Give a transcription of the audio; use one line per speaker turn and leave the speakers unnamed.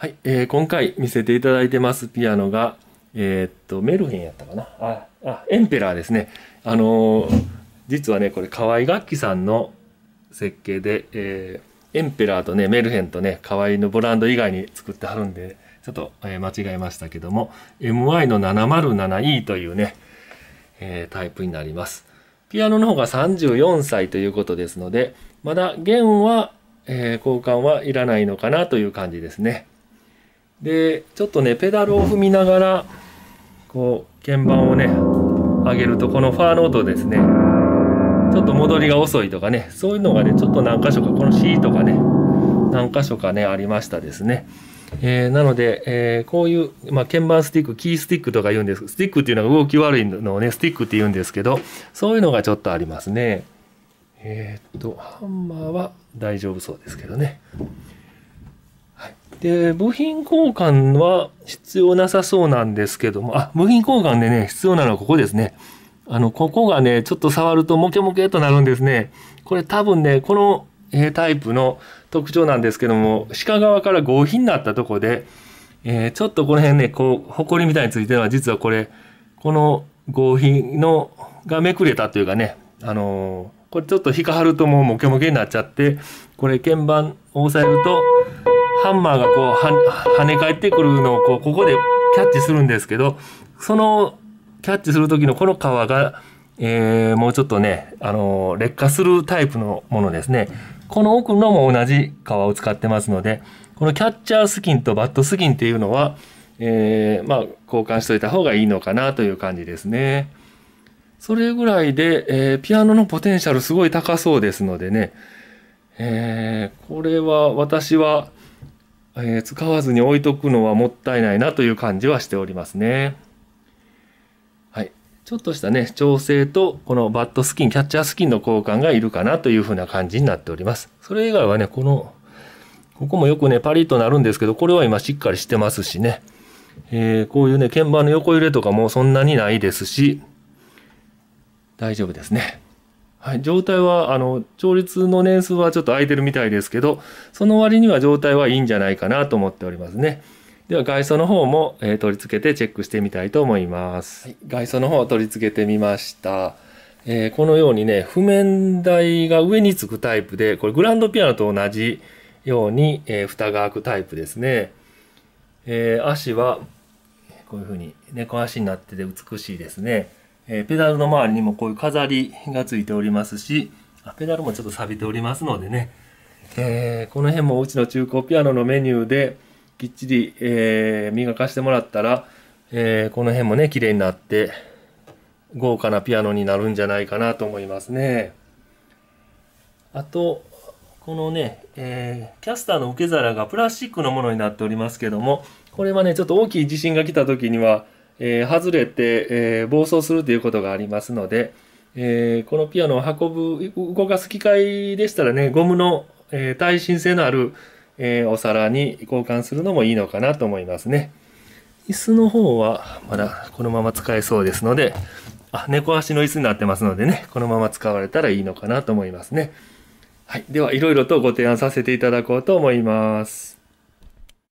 はい、えー、今回見せていただいてますピアノが、えー、っと、メルヘンやったかな。あ、あエンペラーですね。あのー、実はね、これ、河合楽器さんの設計で、えー、エンペラーとね、メルヘンとね、河合のブランド以外に作ってはるんで、ちょっと、えー、間違えましたけども、MY の 707E というね、えー、タイプになります。ピアノの方が34歳ということですので、まだ弦は、えー、交換はいらないのかなという感じですね。で、ちょっとね、ペダルを踏みながら、こう、鍵盤をね、上げると、このファーの音ですね、ちょっと戻りが遅いとかね、そういうのがね、ちょっと何箇所か、この C とかね、何箇所かね、ありましたですね。えー、なので、えー、こういう、まあ、鍵盤スティック、キースティックとか言うんですスティックっていうのが動き悪いのをね、スティックって言うんですけど、そういうのがちょっとありますね。えー、っと、ハンマーは大丈夫そうですけどね。で、部品交換は必要なさそうなんですけども、あ、部品交換でね、必要なのはここですね。あの、ここがね、ちょっと触るとモケモケとなるんですね。これ多分ね、この、えー、タイプの特徴なんですけども、鹿側から合皮になったとこで、えー、ちょっとこの辺ね、こう、ホコリみたいについては実はこれ、この合皮の、がめくれたというかね、あのー、これちょっと引かはるともうモケモケになっちゃって、これ鍵盤を押さえると、ハンマーがこう跳ね返ってくるのをこうここでキャッチするんですけどそのキャッチする時のこの皮が、えー、もうちょっとね、あの劣化するタイプのものですねこの奥のも同じ皮を使ってますのでこのキャッチャースキンとバットスキンっていうのは、えー、まあ交換しといた方がいいのかなという感じですね。それぐらいで、えー、ピアノのポテンシャルすごい高そうですのでね、えー、これは私はえー、使わずに置いとくのはもったいないなという感じはしておりますね。はい。ちょっとしたね、調整と、このバットスキン、キャッチャースキンの交換がいるかなというふうな感じになっております。それ以外はね、この、ここもよくね、パリッとなるんですけど、これは今しっかりしてますしね。えー、こういうね、鍵盤の横揺れとかもそんなにないですし、大丈夫ですね。はい、状態はあの調律の年数はちょっと空いてるみたいですけどその割には状態はいいんじゃないかなと思っておりますねでは外装の方も、えー、取り付けてチェックしてみたいと思います、はい、外装の方を取り付けてみましたえー、このようにね譜面台が上につくタイプでこれグランドピアノと同じように、えー、蓋が開くタイプですね、えー、足はこういうふうに猫足になってて美しいですねえー、ペダルの周りにもこういう飾りがついておりますし、ペダルもちょっと錆びておりますのでね、えー、この辺もうちの中古ピアノのメニューできっちり、えー、磨かしてもらったら、えー、この辺もね、綺麗になって、豪華なピアノになるんじゃないかなと思いますね。あと、このね、えー、キャスターの受け皿がプラスチックのものになっておりますけども、これはね、ちょっと大きい地震が来た時には、えー、外れて、えー、暴走するということがありますので、えー、このピアノを運ぶ、動かす機械でしたらね、ゴムの、え耐震性のある、えお皿に交換するのもいいのかなと思いますね。椅子の方はまだこのまま使えそうですので、あ、猫足の椅子になってますのでね、このまま使われたらいいのかなと思いますね。はい。では、いろいろとご提案させていただこうと思います。